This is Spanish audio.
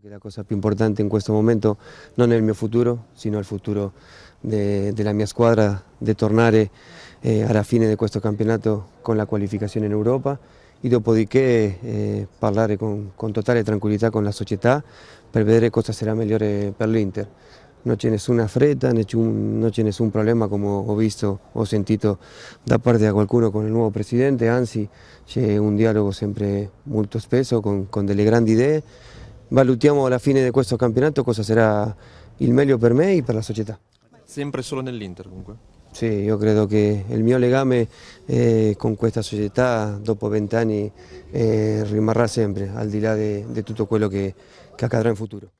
que la cosa más importante en questo momento no es el mio futuro, sino el futuro de, de la mia squadra, de tornare eh, la fine de questo campeonato con la cualificación en Europa y después eh, parlare con, con, totale tranquilidad con la para ver qué cosa mejor eh, para el Inter. No c'è ninguna fretta, no c'è ningún problema como he visto, o sentido da parte de alguno con el nuevo presidente, anzi c'è un diálogo siempre muy espeso con, con delle grandi valutiamo alla fine di questo campionato cosa sarà il meglio per me e per la società. Sempre solo nell'Inter comunque? Sì, io credo che il mio legame eh, con questa società dopo vent'anni eh, rimarrà sempre, al di là di tutto quello che, che accadrà in futuro.